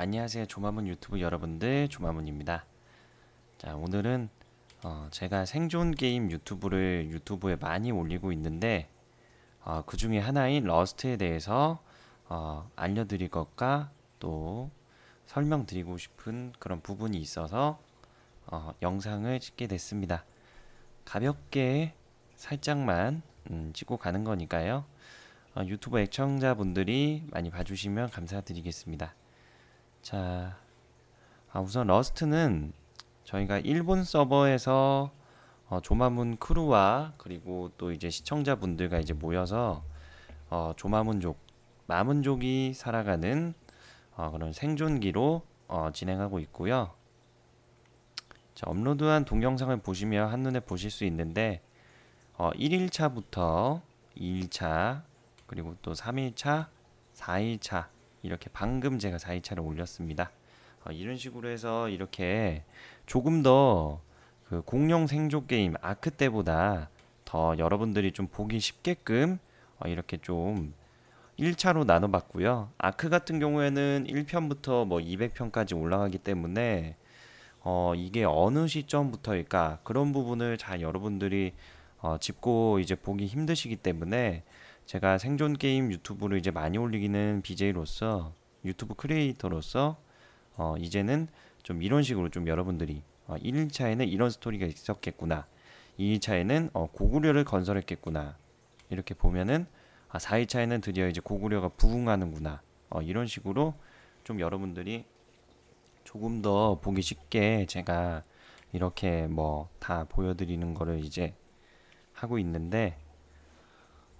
안녕하세요 조마문 유튜브 여러분들 조마문입니다 자 오늘은 어, 제가 생존 게임 유튜브를 유튜브에 많이 올리고 있는데 어, 그 중에 하나인 러스트에 대해서 어, 알려드릴 것과 또 설명드리고 싶은 그런 부분이 있어서 어, 영상을 찍게 됐습니다 가볍게 살짝만 음, 찍고 가는 거니까요 어, 유튜브 애청자분들이 많이 봐주시면 감사드리겠습니다 자, 아, 우선 러스트는 저희가 일본 서버에서 어, 조마문 크루와 그리고 또 이제 시청자분들과 이제 모여서 어, 조마문족, 마문족이 살아가는 어, 그런 생존기로 어, 진행하고 있고요. 자, 업로드한 동영상을 보시면 한눈에 보실 수 있는데 1일차부터 어, 2일차 그리고 또 3일차, 4일차 이렇게 방금 제가 4이차를 올렸습니다. 어, 이런 식으로 해서 이렇게 조금 더그 공룡 생존 게임 아크 때보다 더 여러분들이 좀 보기 쉽게끔 어, 이렇게 좀 1차로 나눠봤고요. 아크 같은 경우에는 1편부터 뭐 200편까지 올라가기 때문에 어, 이게 어느 시점부터일까 그런 부분을 잘 여러분들이 어, 짚고 이제 보기 힘드시기 때문에 제가 생존 게임 유튜브를 이제 많이 올리기는 BJ로서 유튜브 크리에이터로서 어, 이제는 좀 이런 식으로 좀 여러분들이 어, 1차에는 이런 스토리가 있었겠구나 2차에는 어, 고구려를 건설했겠구나 이렇게 보면은 아, 4차에는 드디어 이제 고구려가 부흥하는구나 어, 이런 식으로 좀 여러분들이 조금 더 보기 쉽게 제가 이렇게 뭐 다 보여드리는 거를 이제 하고 있는데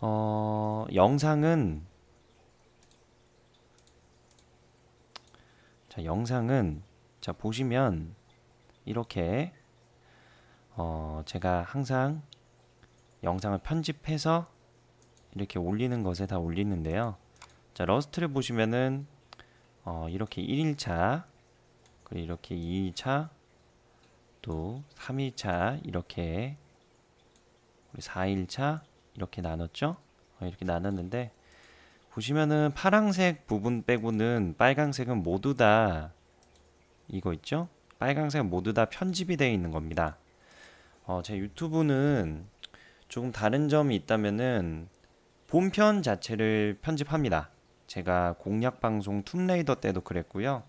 어, 영상은 자, 영상은 자, 보시면 이렇게 어, 제가 항상 영상을 편집해서 이렇게 올리는 것에 다 올리는데요. 자, 러스트를 보시면은 어, 이렇게 1일차 그리고 이렇게 2일차 또 3일차 이렇게 4일차 이렇게 나눴죠. 어, 이렇게 나눴는데 보시면은 파란색 부분 빼고는 빨강색은 모두 다 이거 있죠? 빨강색 모두 다 편집이 되어 있는 겁니다. 어, 제 유튜브는 조금 다른 점이 있다면은 본편 자체를 편집합니다. 제가 공략 방송 툼레이더 때도 그랬고요.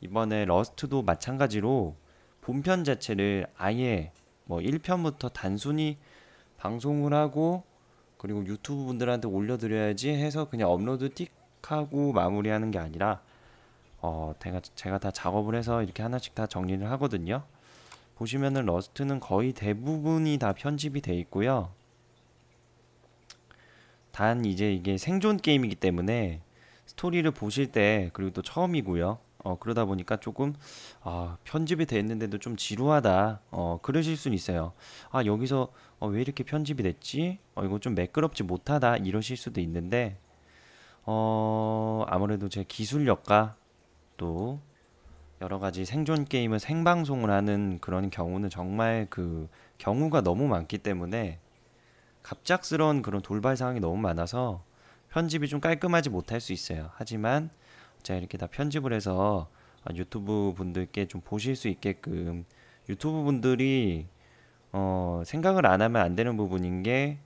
이번에 러스트도 마찬가지로 본편 자체를 아예 뭐 1편부터 단순히 방송을 하고 그리고 유튜브 분들한테 올려드려야지 해서 그냥 업로드 띡 하고 마무리하는 게 아니라 어 제가 제가 다 작업을 해서 이렇게 하나씩 다 정리를 하거든요. 보시면은 러스트는 거의 대부분이 다 편집이 돼 있고요. 단 이제 이게 생존 게임이기 때문에 스토리를 보실 때 그리고 또 처음이고요. 어, 그러다 보니까 조금 아, 편집이 돼 있는데도 좀 지루하다. 어, 그러실 수 있어요. 아, 여기서 어, 왜 이렇게 편집이 됐지? 어, 이거 좀 매끄럽지 못하다 이러실 수도 있는데 어, 아무래도 제 기술력과 또 여러 가지 생존 게임을 생방송을 하는 그런 경우는 정말 그 경우가 너무 많기 때문에 갑작스러운 그런 돌발 상황이 너무 많아서 편집이 좀 깔끔하지 못할 수 있어요. 하지만 제가 이렇게 다 편집을 해서 아, 유튜브 분들께 좀 보실 수 있게끔 유튜브 분들이 어, 생각을 안 하면 안 되는 부분인 게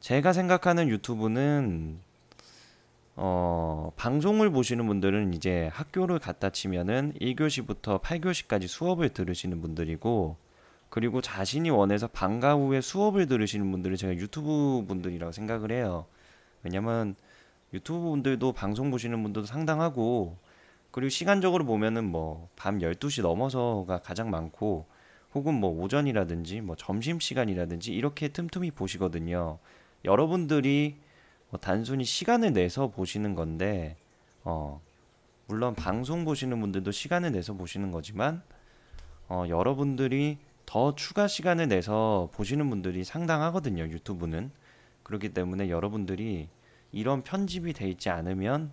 제가 생각하는 유튜브는 어, 방송을 보시는 분들은 이제 학교를 갖다 치면은 1교시부터 8교시까지 수업을 들으시는 분들이고 그리고 자신이 원해서 방과 후에 수업을 들으시는 분들은 제가 유튜브 분들이라고 생각을 해요. 왜냐면 유튜브 분들도 방송 보시는 분들도 상당하고 그리고 시간적으로 보면은 뭐밤 12시 넘어서가 가장 많고 혹은 뭐 오전이라든지 뭐 점심 시간이라든지 이렇게 틈틈이 보시거든요. 여러분들이 뭐 단순히 시간을 내서 보시는 건데 어 물론 방송 보시는 분들도 시간을 내서 보시는 거지만 어 여러분들이 더 추가 시간을 내서 보시는 분들이 상당하거든요. 유튜브는 그렇기 때문에 여러분들이 이런 편집이 돼 있지 않으면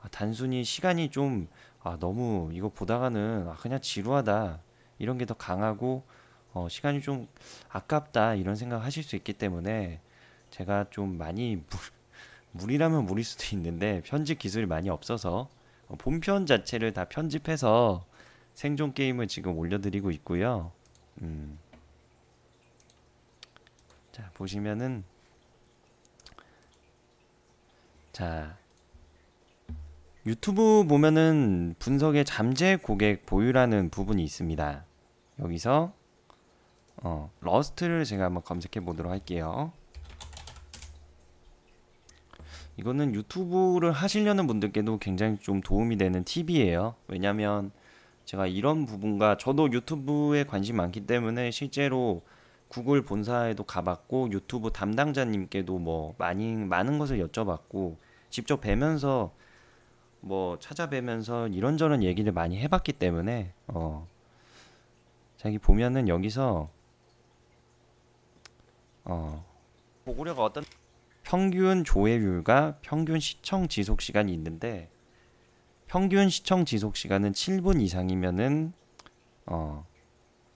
아, 단순히 시간이 좀 아, 너무 이거 보다가는 아, 그냥 지루하다 이런 게 더 강하고 어, 시간이 좀 아깝다 이런 생각 하실 수 있기 때문에 제가 좀 많이 물, 물이라면 물일 수도 있는데 편집 기술이 많이 없어서 어, 본편 자체를 다 편집해서 생존 게임을 지금 올려드리고 있고요. 음. 자 보시면은 자 유튜브 보면은 분석에 잠재 고객 보유라는 부분이 있습니다. 여기서 어, 러스트를 제가 한번 검색해 보도록 할게요. 이거는 유튜브를 하시려는 분들께도 굉장히 좀 도움이 되는 팁이에요. 왜냐면 제가 이런 부분과 저도 유튜브에 관심 많기 때문에 실제로 구글 본사에도 가봤고 유튜브 담당자님께도 뭐 많이 많은 것을 여쭤봤고 직접 뵈면서 뭐 찾아뵈면서 이런저런 얘기를 많이 해봤기 때문에 어 자기 보면은 여기서 어 고구려가 어떤 평균 조회율과 평균 시청 지속 시간이 있는데 평균 시청 지속 시간은 7분 이상이면은 어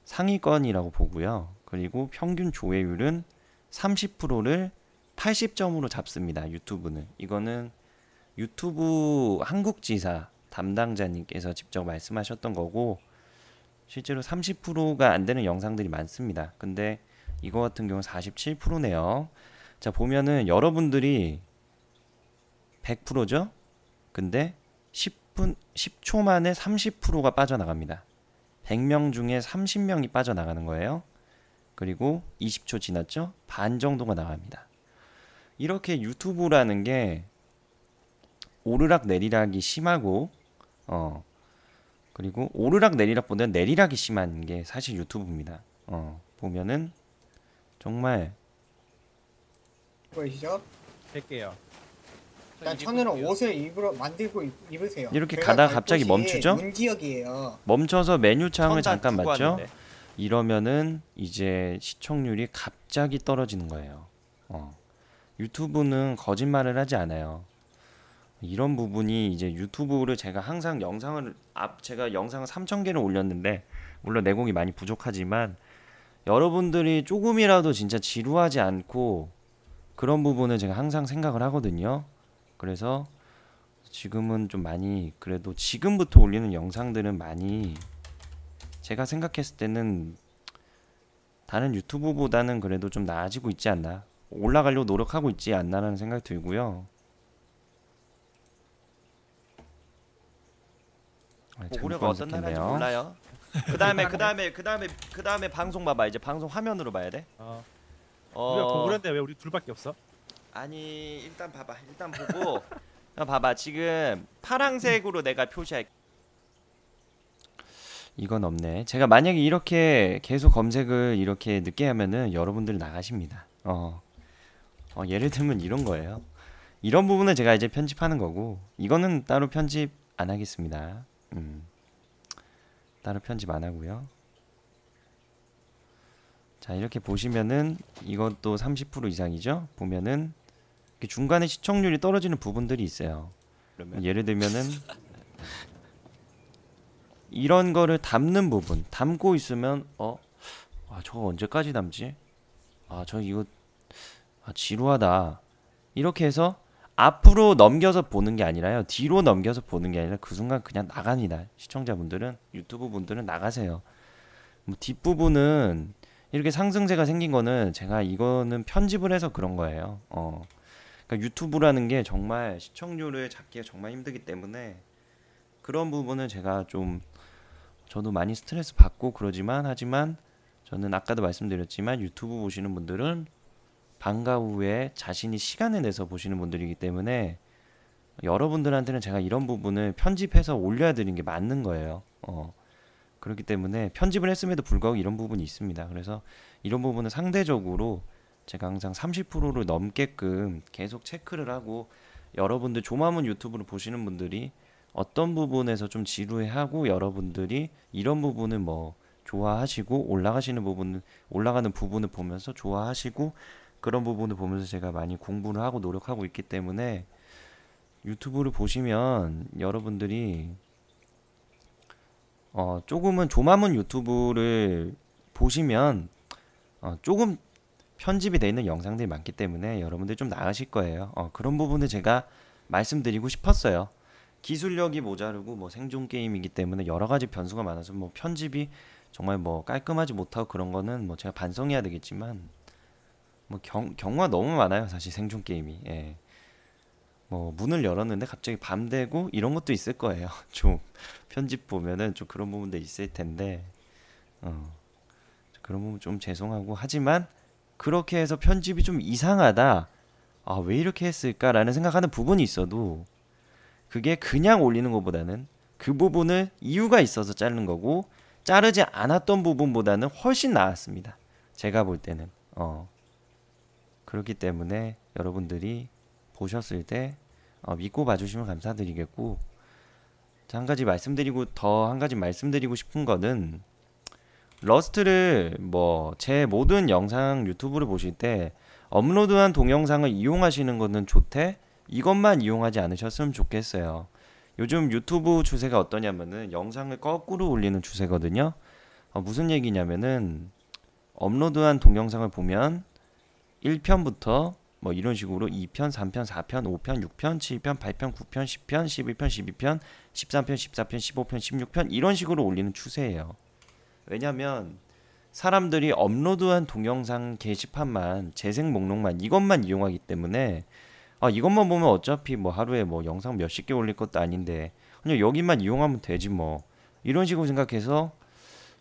상위권이라고 보고요. 그리고 평균 조회율은 30%를 80점으로 잡습니다. 유튜브는. 이거는 유튜브 한국지사 담당자님께서 직접 말씀하셨던 거고 실제로 30%가 안 되는 영상들이 많습니다. 근데 이거 같은 경우 47%네요. 자, 보면은 여러분들이 100%죠? 근데 10분 10초 만에 30%가 빠져나갑니다. 100명 중에 30명이 빠져나가는 거예요. 그리고 20초 지났죠? 반 정도가 나갑니다. 이렇게 유튜브라는 게 오르락 내리락이 심하고 어, 그리고 오르락 내리락보다는 내리락이 심한 게 사실 유튜브입니다. 어, 보면은 정말 보이시죠? 1 0요 일단 천으 옷을 입으러 만들고 입, 으세요 이렇게 가다 갑자기 멈추죠? 문기역이에요. 멈춰서 메뉴 창을 잠깐 맞죠? 이러면은 이제 시청률이 갑자기 떨어지는 거예요. 어. 유튜브는 거짓말을 하지 않아요. 이런 부분이 이제 유튜브를 제가 항상 영상을 앞 제가 영상을 3천 개를 올렸는데 물론 내공이 많이 부족하지만 여러분들이 조금이라도 진짜 지루하지 않고 그런 부분을 제가 항상 생각을 하거든요. 그래서 지금은 좀 많이 그래도 지금부터 올리는 영상들은 많이 제가 생각했을 때는 다른 유튜브보다는 그래도 좀 나아지고 있지 않나 올라가려고 노력하고 있지 않나라는 생각이 들고요. 네, 뭐 고구려가 어떤 나인지 몰라요. 그 다음에 그 다음에 그 다음에 그 다음에 방송 봐봐 이제 방송 화면으로 봐야 돼. 어. 어. 우리가 어... 고인데왜 우리 둘밖에 없어? 아니 일단 봐봐 일단 보고 어, 봐봐 지금 파랑색으로 내가 표시할. 이건 없네. 제가 만약에 이렇게 계속 검색을 이렇게 늦게 하면은 여러분들 나가십니다. 어. 어 예를 들면 이런 거예요. 이런 부분은 제가 이제 편집하는 거고 이거는 따로 편집 안 하겠습니다. 음, 따로 편집 안 하고요. 자 이렇게 보시면은 이것도 30% 이상이죠. 보면은 중간에 시청률이 떨어지는 부분들이 있어요. 그러면. 예를 들면은 이런 거를 담는 부분, 담고 있으면 어, 아 저거 언제까지 담지? 아 저 이거 아 지루하다. 이렇게 해서 앞으로 넘겨서 보는 게 아니라요. 뒤로 넘겨서 보는 게 아니라 그 순간 그냥 나갑니다. 시청자분들은 유튜브 분들은 나가세요. 뭐 뒷부분은 이렇게 상승세가 생긴 거는 제가 이거는 편집을 해서 그런 거예요. 어. 그러니까 유튜브라는 게 정말 시청률을 잡기가 정말 힘들기 때문에 그런 부분은 제가 좀 저도 많이 스트레스 받고 그러지만 하지만 저는 아까도 말씀드렸지만 유튜브 보시는 분들은 방과 후에 자신이 시간을 내서 보시는 분들이기 때문에 여러분들한테는 제가 이런 부분을 편집해서 올려야 되는 게 맞는 거예요. 어. 그렇기 때문에 편집을 했음에도 불구하고 이런 부분이 있습니다. 그래서 이런 부분은 상대적으로 제가 항상 30%를 넘게끔 계속 체크를 하고 여러분들 조마문 유튜브를 보시는 분들이 어떤 부분에서 좀 지루해하고 여러분들이 이런 부분을 뭐 좋아하시고 올라가시는 부분 올라가는 부분을 보면서 좋아하시고 그런 부분을 보면서 제가 많이 공부를 하고 노력하고 있기 때문에 유튜브를 보시면 여러분들이 어 조금은 조마문 유튜브를 보시면 어 조금 편집이 되어 있는 영상들이 많기 때문에 여러분들 좀 나으실 거예요. 어 그런 부분을 제가 말씀드리고 싶었어요. 기술력이 모자르고 뭐 생존 게임이기 때문에 여러 가지 변수가 많아서 뭐 편집이 정말 뭐 깔끔하지 못하고 그런 거는 뭐 제가 반성해야 되겠지만 뭐 경, 경우 너무 많아요 사실 생존 게임이 예. 뭐 문을 열었는데 갑자기 밤 되고 이런 것도 있을 거예요 좀 편집 보면은 좀 그런 부분도 있을 텐데 어. 그런 부분 좀 죄송하고 하지만 그렇게 해서 편집이 좀 이상하다 아 왜 이렇게 했을까라는 생각하는 부분이 있어도 그게 그냥 올리는 것보다는 그 부분을 이유가 있어서 자는 거고 자르지 않았던 부분보다는 훨씬 나았습니다 제가 볼 때는 어 그렇기 때문에 여러분들이 보셨을 때 어, 믿고 봐주시면 감사드리겠고 한 가지 말씀드리고 더 한 가지 말씀드리고 싶은 거는 러스트를 뭐 제 모든 영상 유튜브를 보실 때 업로드한 동영상을 이용하시는 것은 좋되 이것만 이용하지 않으셨으면 좋겠어요. 요즘 유튜브 추세가 어떠냐면은 영상을 거꾸로 올리는 추세거든요. 어, 무슨 얘기냐면은 업로드한 동영상을 보면 1편부터 뭐 이런 식으로 2편, 3편, 4편, 5편, 6편, 7편, 8편, 9편, 10편, 11편, 12편, 13편, 14편, 15편, 16편 이런 식으로 올리는 추세예요. 왜냐면 사람들이 업로드한 동영상 게시판만 재생 목록만 이것만 이용하기 때문에 아 이것만 보면 어차피 뭐 하루에 뭐 영상 몇십 개 올릴 것도 아닌데 그냥 여기만 이용하면 되지 뭐 이런 식으로 생각해서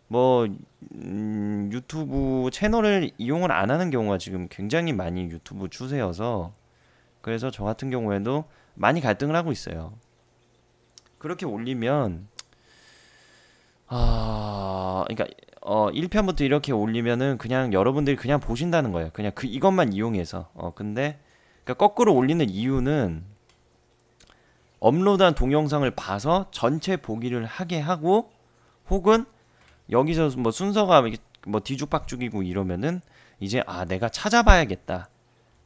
뭐 음, 유튜브 채널을 이용을 안 하는 경우가 지금 굉장히 많이 유튜브 추세여서 그래서 저 같은 경우에도 많이 갈등을 하고 있어요. 그렇게 올리면 아, 그러니까 어 1편부터 이렇게 올리면은 그냥 여러분들이 그냥 보신다는 거예요. 그냥 그 이것만 이용해서. 어 근데 그러니까 거꾸로 올리는 이유는 업로드한 동영상을 봐서 전체 보기를 하게 하고 혹은 여기서 뭐 순서가 뭐 뒤죽박죽이고 이러면은 이제 아 내가 찾아봐야겠다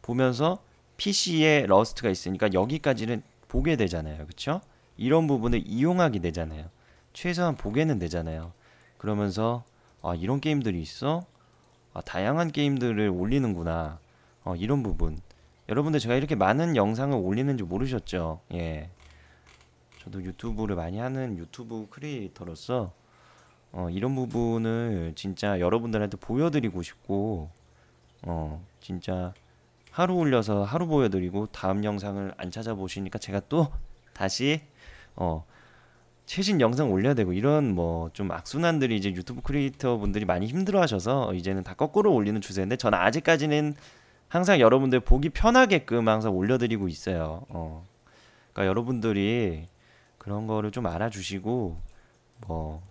보면서 PC에 러스트가 있으니까 여기까지는 보게 되잖아요 그쵸? 이런 부분을 이용하게 되잖아요 최소한 보게는 되잖아요 그러면서 아 이런 게임들이 있어? 아 다양한 게임들을 올리는구나 어 이런 부분 여러분들 제가 이렇게 많은 영상을 올리는지 모르셨죠? 예 저도 유튜브를 많이 하는 유튜브 크리에이터로서 어, 이런 부분을 진짜 여러분들한테 보여드리고 싶고 어, 진짜 하루 올려서 하루 보여드리고 다음 영상을 안 찾아보시니까 제가 또 다시 어, 최신 영상 올려야 되고 이런 뭐 좀 악순환들이 이제 유튜브 크리에이터 분들이 많이 힘들어 하셔서 이제는 다 거꾸로 올리는 추세인데 저는 아직까지는 항상 여러분들 보기 편하게끔 항상 올려드리고 있어요. 어. 그러니까 여러분들이 그런 거를 좀 알아주시고 뭐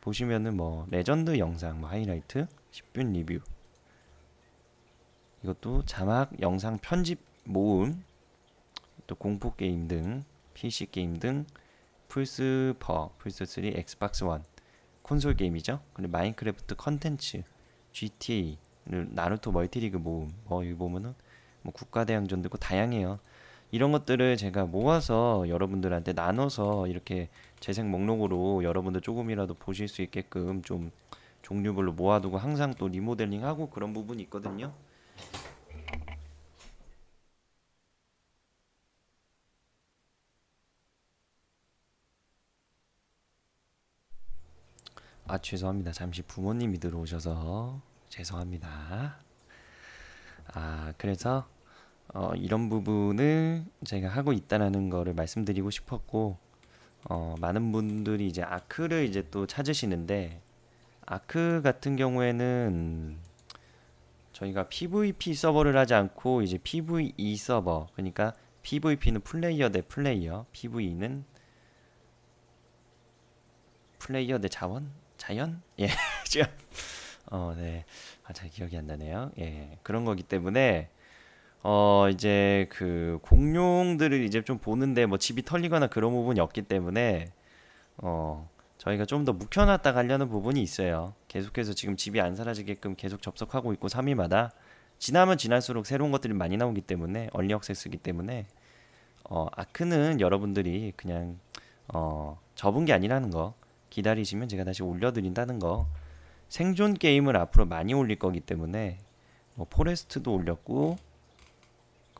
보시면은 뭐 레전드 영상 뭐 하이라이트 10분 리뷰 이것도 자막 영상 편집 모음 또 공포 게임 등 PC 게임 등 플스 4, 플스 3, 엑스박스 1 콘솔 게임이죠. 그리고 마인크래프트 컨텐츠, GTA, 나루토 멀티리그 모음 뭐 어, 여기 보면은 뭐 국가대항전도 있고 다양해요. 이런 것들을 제가 모아서 여러분들한테 나눠서 이렇게 재생 목록으로 여러분들 조금이라도 보실 수 있게끔 좀 종류별로 모아두고 항상 또 리모델링하고 그런 부분이 있거든요. 아 죄송합니다. 잠시 부모님이 들어오셔서 죄송합니다. 아 그래서 어, 이런 부분을 제가 하고 있다라는 거를 말씀드리고 싶었고 어, 많은 분들이 이제 아크를 이제 또 찾으시는데 아크 같은 경우에는 저희가 PVP 서버를 하지 않고 이제 PVE 서버 그러니까 PVP는 플레이어 대 플레이어 PVE는 플레이어 대 자원? 자연? 예 지금 어네아잘 기억이 안 나네요 예 그런 거기 때문에 어 이제 그 공룡들을 이제 좀 보는데 뭐 집이 털리거나 그런 부분이 없기 때문에 어 저희가 좀 더 묵혀놨다 가려는 부분이 있어요. 계속해서 지금 집이 안 사라지게끔 계속 접속하고 있고 3위마다 지나면 지날수록 새로운 것들이 많이 나오기 때문에 얼리 억세스기 때문에 어 아크는 여러분들이 그냥 어 접은 게 아니라는 거 기다리시면 제가 다시 올려드린다는 거 생존 게임을 앞으로 많이 올릴 거기 때문에 뭐 포레스트도 올렸고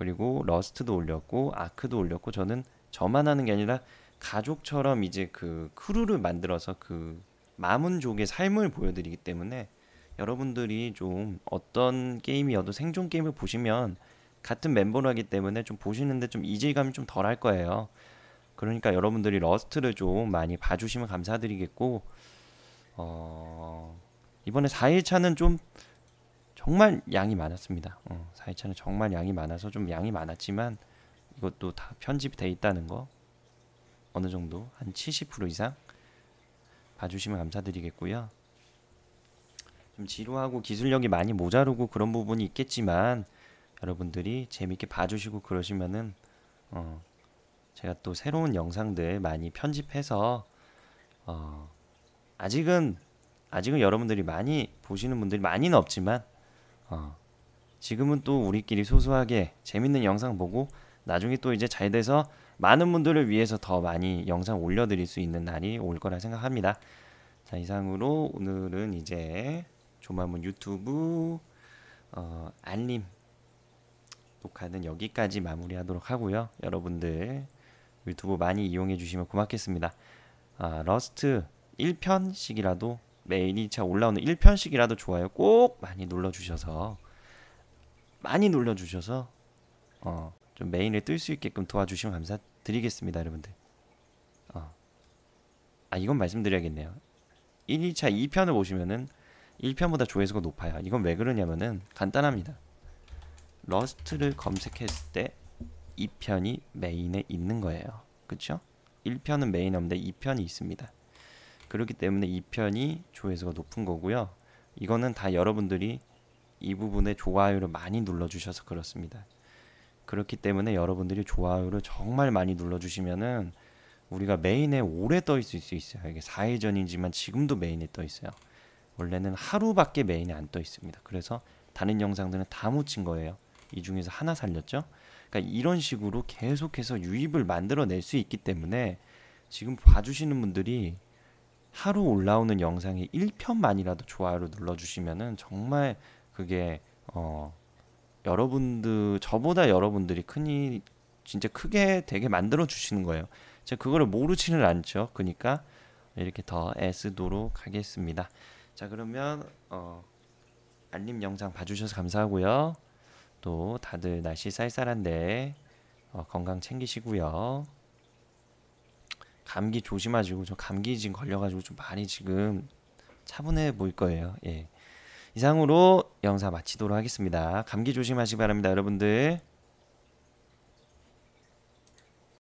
그리고 러스트도 올렸고 아크도 올렸고 저는 저만 하는 게 아니라 가족처럼 이제 그 크루를 만들어서 그 마문족의 삶을 보여드리기 때문에 여러분들이 좀 어떤 게임이어도 생존 게임을 보시면 같은 멤버로 하기 때문에 좀 보시는데 좀 이질감이 좀 덜할 거예요. 그러니까 여러분들이 러스트를 좀 많이 봐주시면 감사드리겠고 어... 이번에 4일차는 좀 정말 양이 많았습니다. 어, 4회차는 정말 양이 많아서 좀 양이 많았지만 이것도 다 편집돼 있다는 거 어느 정도 한 70% 이상 봐주시면 감사드리겠고요. 좀 지루하고 기술력이 많이 모자르고 그런 부분이 있겠지만 여러분들이 재밌게 봐주시고 그러시면은 어 제가 또 새로운 영상들 많이 편집해서 어 아직은 아직은 여러분들이 많이 보시는 분들이 많이는 없지만 어. 지금은 또 우리끼리 소소하게 재밌는 영상 보고 나중에 또 이제 잘 돼서 많은 분들을 위해서 더 많이 영상 올려드릴 수 있는 날이 올 거라 생각합니다. 자 이상으로 오늘은 이제 조마문 유튜브 어, 알림 녹화는 여기까지 마무리하도록 하고요. 여러분들 유튜브 많이 이용해 주시면 고맙겠습니다. 아, 러스트 1편씩이라도 매일 이차 올라오는 1편씩이라도 좋아요 꼭 많이 눌러주셔서 많이 눌러주셔서 어, 좀 메인을 뜰 수 있게끔 도와주시면 감사드리겠습니다 여러분들 어. 아 이건 말씀드려야겠네요 1, 2차 2편을 보시면은 1편보다 조회수가 높아요 이건 왜 그러냐면은 간단합니다 러스트를 검색했을 때 2편이 메인에 있는 거예요 그쵸? 1편은 메인 없는데 2편이 있습니다 그렇기 때문에 이 편이 조회수가 높은 거고요. 이거는 다 여러분들이 이 부분에 좋아요를 많이 눌러주셔서 그렇습니다. 그렇기 때문에 여러분들이 좋아요를 정말 많이 눌러주시면은 우리가 메인에 오래 떠 있을 수 있어요. 이게 4일 전이지만 지금도 메인에 떠 있어요. 원래는 하루밖에 메인에 안 떠 있습니다. 그래서 다른 영상들은 다 묻힌 거예요. 이 중에서 하나 살렸죠. 그러니까 이런 식으로 계속해서 유입을 만들어낼 수 있기 때문에 지금 봐주시는 분들이 하루 올라오는 영상이 1편만이라도 좋아요 눌러주시면은 정말 그게 어 여러분들 저보다 여러분들이 큰일 진짜 크게 되게 만들어 주시는 거예요. 제가 그거를 모르지는 않죠. 그러니까 이렇게 더 애쓰도록 하겠습니다. 자 그러면 어, 알림 영상 봐주셔서 감사하고요. 또 다들 날씨 쌀쌀한데 어, 건강 챙기시고요. 감기 조심하시고 저 감기 지금 걸려가지고 좀 많이 지금 차분해 보일 거예요. 예. 이상으로 영상 마치도록 하겠습니다. 감기 조심하시기 바랍니다, 여러분들.